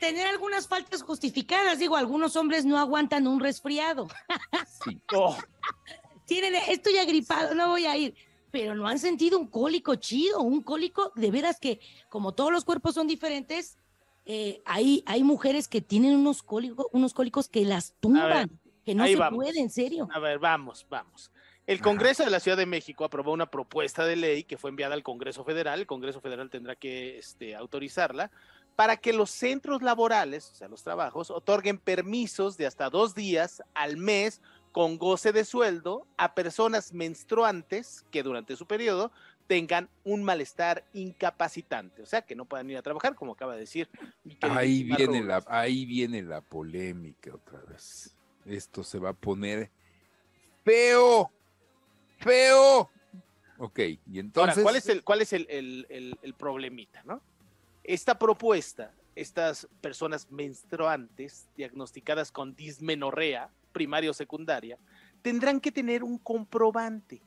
tener algunas faltas justificadas. Digo, algunos hombres no aguantan un resfriado. Sí. Tienen, estoy agripado, no voy a ir. Pero no han sentido un cólico chido, un cólico de veras que, como todos los cuerpos son diferentes, eh, hay, mujeres que tienen unos cólicos, unos cólicos que las tumban, que no se puede, en serio. A ver, vamos, vamos. El Congreso de la Ciudad de México aprobó una propuesta de ley que fue enviada al Congreso Federal. El Congreso Federal tendrá que este, autorizarla para que los centros laborales, o sea, los trabajos, otorguen permisos de hasta dos días al mes con goce de sueldo a personas menstruantes que durante su periodo tengan un malestar incapacitante, o sea, que no puedan ir a trabajar, como acaba de decir. Ahí viene, la, ahí viene la polémica otra vez. Esto se va a poner feo, feo. Ok, y entonces... ¿cuál es el, cuál es el problemita, no? Esta propuesta, estas personas menstruantes diagnosticadas con dismenorrea primaria o secundaria, tendrán que tener un comprobante,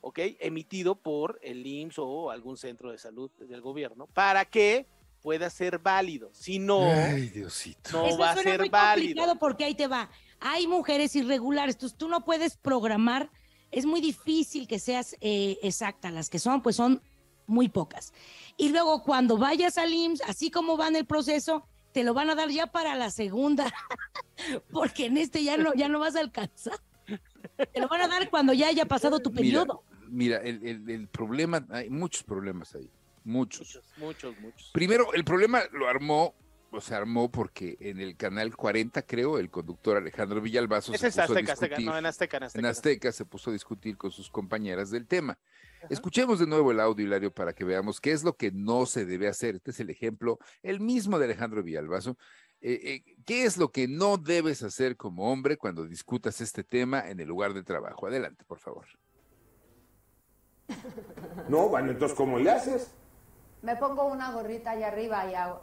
¿ok? Emitido por el IMSS o algún centro de salud del gobierno para que pueda ser válido. Si no, no va a ser muy válido. Complicado porque ahí te va. Hay mujeres irregulares, tú no puedes programar. Es muy difícil que seas eh, exacta. Las que son, pues son muy pocas. Y luego cuando vayas al IMSS, así como va en el proceso, te lo van a dar ya para la segunda, porque en este ya no, ya no vas a alcanzar. Te lo van a dar cuando ya haya pasado tu periodo. Mira, el, el, el, problema, hay muchos problemas ahí, muchos. Muchos, muchos, muchos. Primero, el problema lo armó se armó porque en el canal 40, creo, el conductor Alejandro Villalbazo se puso Azteca, a en Azteca, se puso a discutir con sus compañeras del tema. Escuchemos de nuevo el audio, Hilario, para que veamos qué es lo que no se debe hacer. Este es el ejemplo, el mismo de Alejandro Villalbazo. Eh, eh, ¿Qué es lo que no debes hacer como hombre cuando discutas este tema en el lugar de trabajo? Adelante, por favor. No, bueno, entonces, ¿cómo le haces? me pongo una gorrita allá arriba y hago.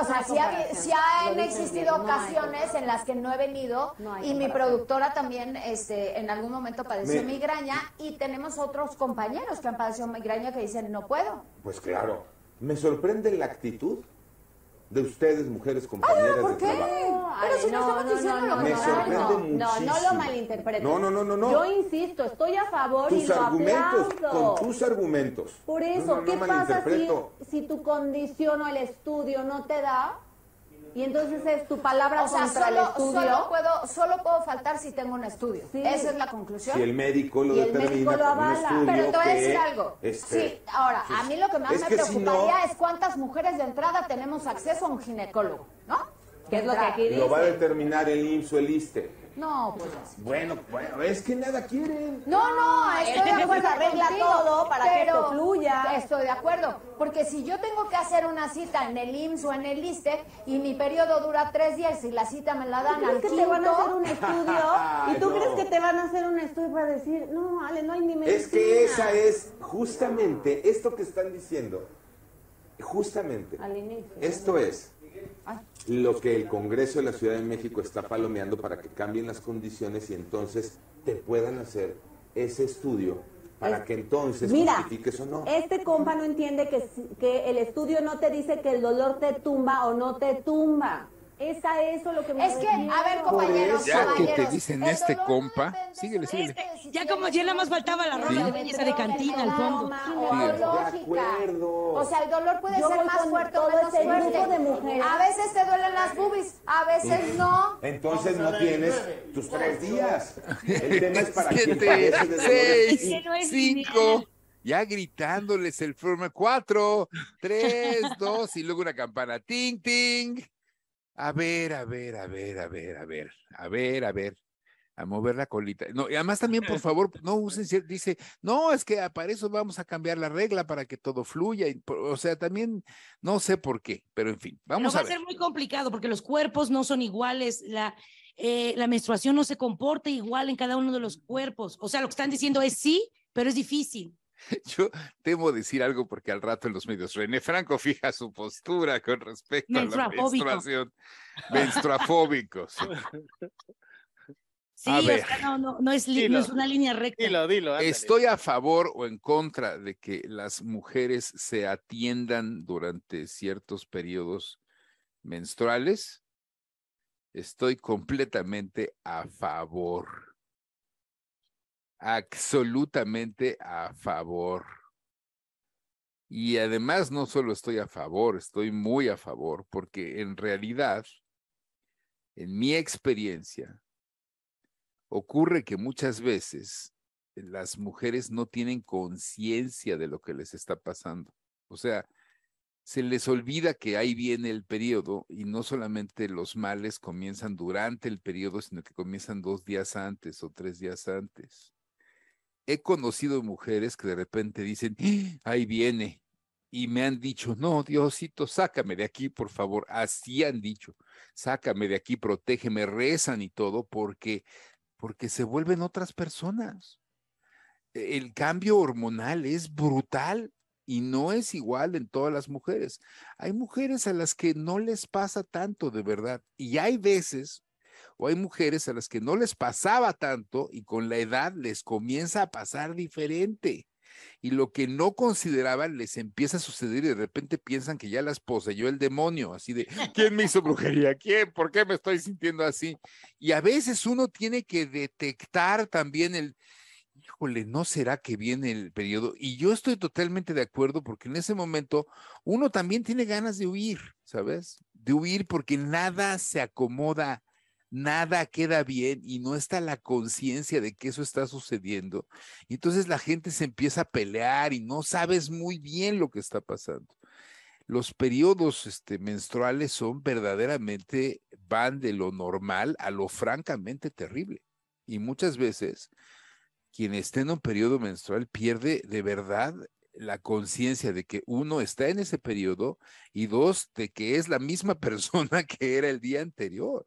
O sea, si, han existido ocasiones en las que no he venido y mi productora también este, en algún momento padeció migraña y tenemos otros compañeros que han padecido migraña que dicen no puedo. Pues claro, me sorprende la actitud de ustedes, mujeres compañeras Ay, ¿por qué? de trabajo. Pero si no, no estamos diciendo no, no, Me sorprende muchísimo. No, no lo malinterpretes. No, no, no, no. Yo insisto, estoy a favor y lo argumentos, Con tus argumentos. Por eso, ¿qué pasa si, si tu condición o el estudio no te da? Y entonces es tu palabra o sea, contra solo, el estudio. Solo puedo, solo puedo faltar si tengo un estudio. Esa es la conclusión. Si el médico lo determina. médico lo avala. Pero te voy a decir algo. Este, sí, ahora, pues, a mí lo que más me preocuparía es cuántas mujeres de entrada tenemos acceso a un ginecólogo, ¿no? ¿Qué es lo que aquí dice? Lo va a determinar el IMSS o el ISTE. No, pues. Bueno, bueno, es que nada quieren. No, no, estoy de acuerdo. para que Estoy de acuerdo, porque si yo tengo que hacer una cita en el IMSS o en el ISTE y mi periodo dura tres días y la cita me la dan te van a hacer un estudio? ¿Y tú crees que te van a hacer un estudio para decir, no, Ale, no hay ni Es que esa es justamente esto que están diciendo. Justamente. Esto es lo que el Congreso de la Ciudad de México está palomeando para que cambien las condiciones y entonces te puedan hacer ese estudio para que entonces Mira, no. Este compa no entiende que, que el estudio no te dice que el dolor te tumba o no te tumba. Es eso lo que me Es que, a ver, compañeros. Ya que te dicen este compa, síguele, síguele. ya como ya nada más faltaba la ropa de belleza de cantina al fondo. O sea, el dolor puede ser más fuerte este A veces te duelen las boobies, a veces no. Entonces no tienes tus tres días. El tema es para Siete, seis, cinco ya gritándoles el forma Cuatro, tres, dos y luego una campana, ting, ting a ver, a ver, a ver, a ver, a ver, a ver, a ver, a mover la colita. No, y además también, por favor, no usen, dice, no, es que ah, para eso vamos a cambiar la regla para que todo fluya. o sea, también no sé por qué, pero en fin, vamos a ver. Va a ser muy complicado porque los cuerpos no son iguales, la, eh, la menstruación no se comporta igual en cada uno de los cuerpos. O sea, lo que están diciendo es sí, pero es difícil. Yo temo decir algo porque al rato en los medios René Franco fija su postura con respecto a la menstruación. Menstruafóbicos. Sí, no, es, no, es, una línea recta. Dilo, dilo, Estoy a favor o en contra de que las mujeres se atiendan durante ciertos periodos menstruales. Estoy completamente a favor absolutamente a favor. Y además no solo estoy a favor, estoy muy a favor, porque en realidad, en mi experiencia, ocurre que muchas veces las mujeres no tienen conciencia de lo que les está pasando. O sea, se les olvida que ahí viene el periodo y no solamente los males comienzan durante el periodo, sino que comienzan dos días antes o tres días antes he conocido mujeres que de repente dicen, ¡Ah! ahí viene, y me han dicho, no, Diosito, sácame de aquí, por favor. Así han dicho, sácame de aquí, protégeme, rezan y todo, porque, porque se vuelven otras personas. E, el cambio hormonal es brutal y no es igual en todas las mujeres. Hay mujeres a las que no les pasa tanto de verdad y hay veces o hay mujeres a las que no les pasaba tanto y con la edad les comienza a pasar diferente. Y lo que no consideraban les empieza a suceder y de repente piensan que ya las poseyó el demonio, así de, ¿quién me hizo brujería? ¿Quién? ¿Por qué me estoy sintiendo así? Y a veces uno tiene que detectar también el, híjole, ¿no será que viene el periodo? Y yo estoy totalmente de acuerdo porque en ese momento uno también tiene ganas de huir, ¿sabes? De huir porque nada se acomoda nada queda bien y no está la conciencia de que eso está sucediendo. Y entonces la gente se empieza a pelear y no sabes muy bien lo que está pasando. Los periodos este, menstruales son verdaderamente, van de lo normal a lo francamente terrible. Y muchas veces quien esté en un periodo menstrual pierde de verdad la conciencia de que uno está en ese periodo y dos, de que es la misma persona que era el día anterior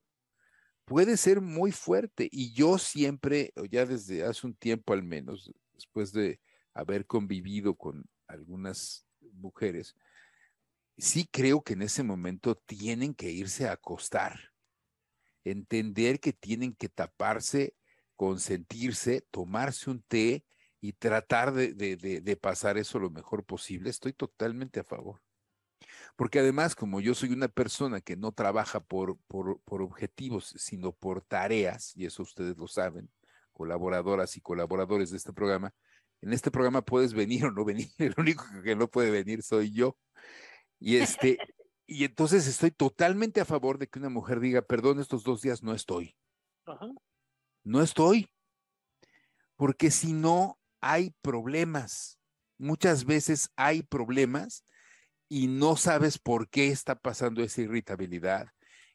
puede ser muy fuerte. Y yo siempre, ya desde hace un tiempo al menos, después de haber convivido con algunas mujeres, sí creo que en ese momento tienen que irse a acostar, entender que tienen que taparse, consentirse, tomarse un té y tratar de, de pasar eso lo mejor posible. Estoy totalmente a favor. Porque además, como yo soy una persona que no trabaja por, por, objetivos, sino por tareas, y eso ustedes lo saben, colaboradoras y colaboradores de este programa, en este programa puedes venir o no venir, el único que no puede venir soy yo. Y este, y entonces estoy totalmente a favor de que una mujer diga, perdón, estos dos días no estoy. No estoy. Porque si no, hay problemas. Muchas veces hay problemas y no sabes por qué está pasando esa irritabilidad.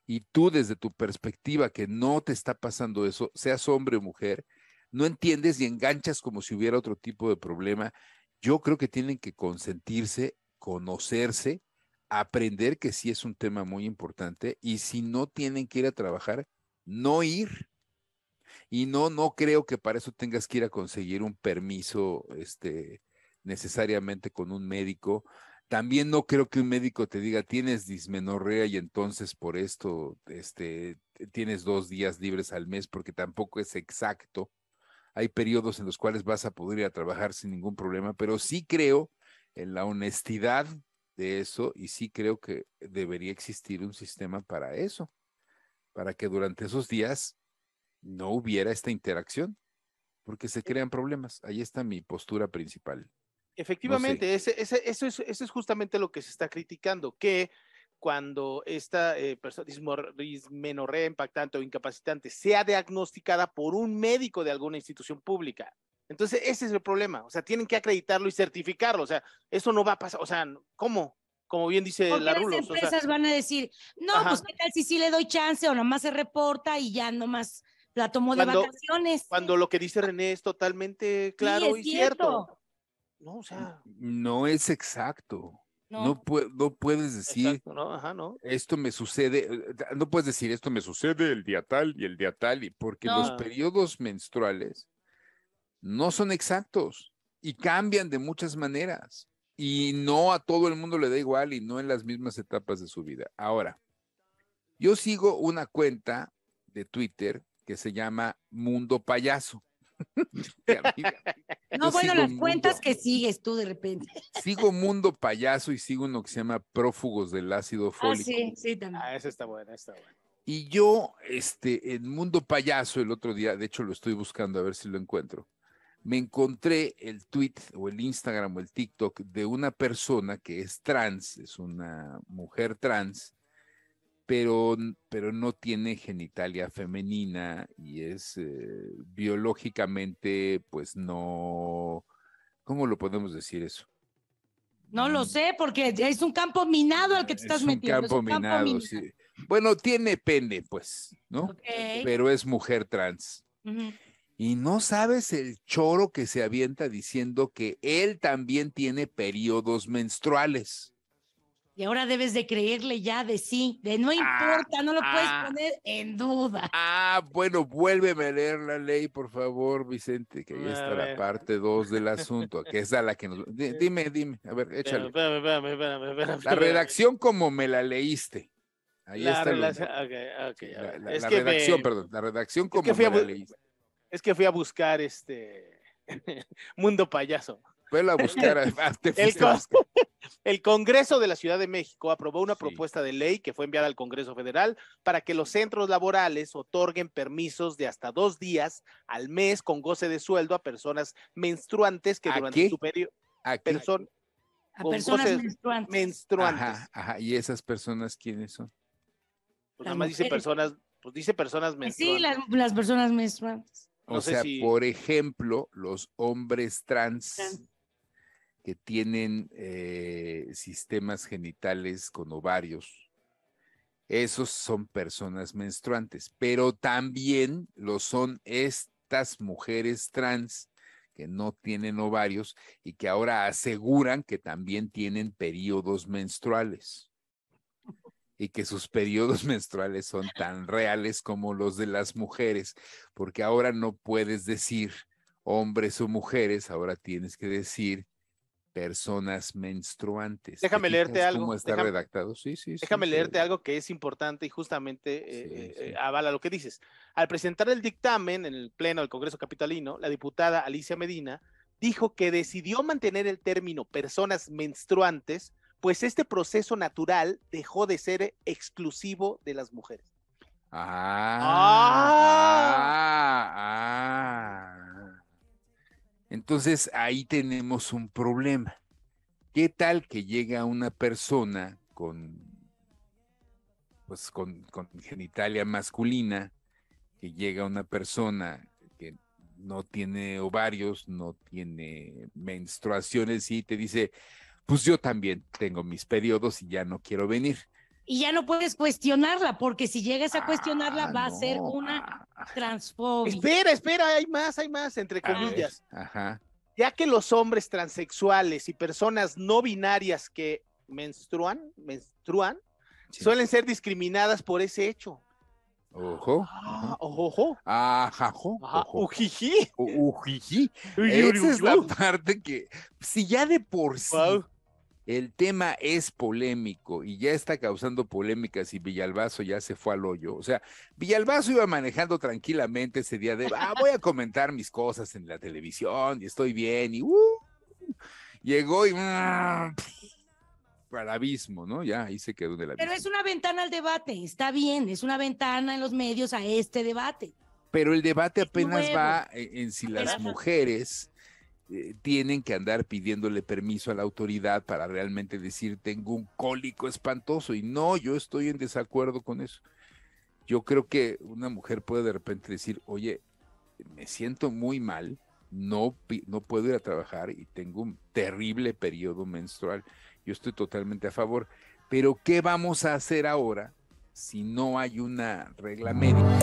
Y tú desde tu perspectiva que no te está pasando eso, seas hombre o mujer, no entiendes y enganchas como si hubiera otro tipo de problema. Yo creo que tienen que consentirse, conocerse, aprender que sí es un tema muy importante y si no tienen que ir a trabajar, no ir. Y no, no creo que para eso tengas que ir a conseguir un permiso, este, necesariamente con un médico. También no creo que un médico te diga, tienes dismenorrea y entonces por esto este, tienes dos días libres al mes, porque tampoco es exacto. Hay periodos en los cuales vas a poder ir a trabajar sin ningún problema, pero sí creo en la honestidad de eso y sí creo que debería existir un sistema para eso, para que durante esos días no hubiera esta interacción, porque se crean problemas. Ahí está mi postura principal. Oh, Efectivamente, ese, eso, es, eso, es, justamente lo que se está criticando, que cuando esta eh, persona dismenorrea impactante o incapacitante sea diagnosticada por un médico de alguna institución pública. Entonces, ese es el problema. O sea, tienen que acreditarlo y certificarlo. O sea, eso no va a pasar. O sea, ¿cómo? Como bien dice la rulo. Las empresas van a decir, no, pues qué tal si sí le doy chance o nomás se reporta y ya nomás la tomó de vacaciones. Cuando lo que dice René es totalmente claro y cierto. No, o sea. No es exacto. No, puedes decir. esto me sucede. Eh, eh, no puedes decir esto me sucede el día tal y el día tal, y porque los periodos menstruales no son exactos y cambian de muchas maneras. Y no a todo el mundo le da igual y no en las mismas etapas de su vida. Ahora, yo sigo una cuenta de Twitter que se llama Mundo Payaso. no, bueno, las cuentas que sigues tú de repente. Sigo Mundo Payaso y sigo uno que se llama Prófugos del Ácido ah, Fólico. sí, sí, ah, está bueno está Y yo, este, en Mundo Payaso, el otro día, de hecho lo estoy buscando a ver si lo encuentro, me encontré el tweet o el Instagram o el TikTok de una persona que es trans, es una mujer trans, pero, pero no tiene genitalia femenina y es eh, biológicamente, pues no, ¿cómo lo podemos decir eso? No lo mm. sé, porque es un campo minado al que te estás metiendo. Campo un campo minado, sí. Bueno, tiene pene, pues, ¿no? Pero es mujer trans. Y no sabes el choro que se avienta diciendo que él también tiene periodos menstruales. Y ahora debes de creerle ya de sí, de no ah, importa, no lo puedes ah. poner en duda. Ah, bueno, vuélveme a leer la ley, por favor, Vicente, que ahí está la parte 2 del asunto, que es a la que nos... Dime, dime, a ver, échale. Espérame, espérame, espérame, la redacción como me la leíste. Ahí está. la, redacción, perdón, la redacción como me la leíste. Es que fui a buscar este Mundo Payaso. Fue a buscar, a, te el, costo, el Congreso de la Ciudad de México aprobó una propuesta de ley que fue enviada al Congreso Federal para que los centros laborales otorguen permisos de hasta dos días al mes con goce de sueldo a personas menstruantes que durante su periodo... ¿A, a personas menstruantes. Ajá, ajá. ¿Y esas personas quiénes son? Pues nada más dice personas, pues dice personas pues menstruantes. Sí, las, personas menstruantes. o sea, por ejemplo, los hombres trans que tienen eh, sistemas genitales con ovarios. Esos son personas menstruantes, pero también lo son estas mujeres trans que no tienen ovarios y que ahora aseguran que también tienen periodos menstruales y que sus periodos menstruales son tan reales como los de las mujeres, porque ahora no puedes decir hombres o mujeres, ahora tienes que decir personas menstruantes. Déjame leerte algo. ¿Cómo está redactado? Sí, sí. Déjame leerte algo que es importante y justamente eh, eh, eh, avala lo que dices. Al presentar el dictamen en el Pleno del Congreso Capitalino, la diputada Alicia Medina dijo que decidió mantener el término personas menstruantes, pues este proceso natural dejó de ser exclusivo de las mujeres. ah, ah, ah entonces ahí tenemos un problema. ¿Qué tal que llega una persona con, pues, con, genitalia masculina, que llega una persona que no tiene ovarios, no tiene menstruaciones y te dice, pues yo también tengo mis periodos y ya no quiero venir y ya no puedes cuestionarla, porque si llegas a cuestionarla ah, va a ser una transfobia. Espera, espera, hay más, hay más, entre comillas. Ajá. Ya que los hombres transexuales y personas no binarias que menstruan, menstruan, suelen ser discriminadas por ese hecho. Ojo. Ah, ojo. Ajajo. Ujiji. Esa es la parte que, si ya de por sí el tema es polémico y ya está causando polémicas y Villalbazo ya se fue al hoyo. O sea, Villalbazo iba manejando tranquilamente ese día de, ah, voy a comentar mis cosas en la televisión y estoy bien y uh, llegó y... Ah, para abismo, ¿no? Ya ahí se quedó en el abismo. Pero es una ventana al debate, está bien, es una ventana en los medios a este debate. Pero el debate apenas va eh, en si las mujeres eh, tienen que andar pidiéndole permiso a la autoridad para realmente decir tengo un cólico espantoso y no, yo estoy en desacuerdo con eso. Yo creo que una mujer puede de repente decir, oye, me siento muy mal, no, no puedo ir a trabajar y tengo un terrible periodo menstrual. Yo estoy totalmente a favor. Pero ¿qué vamos a hacer ahora si no hay una regla médica?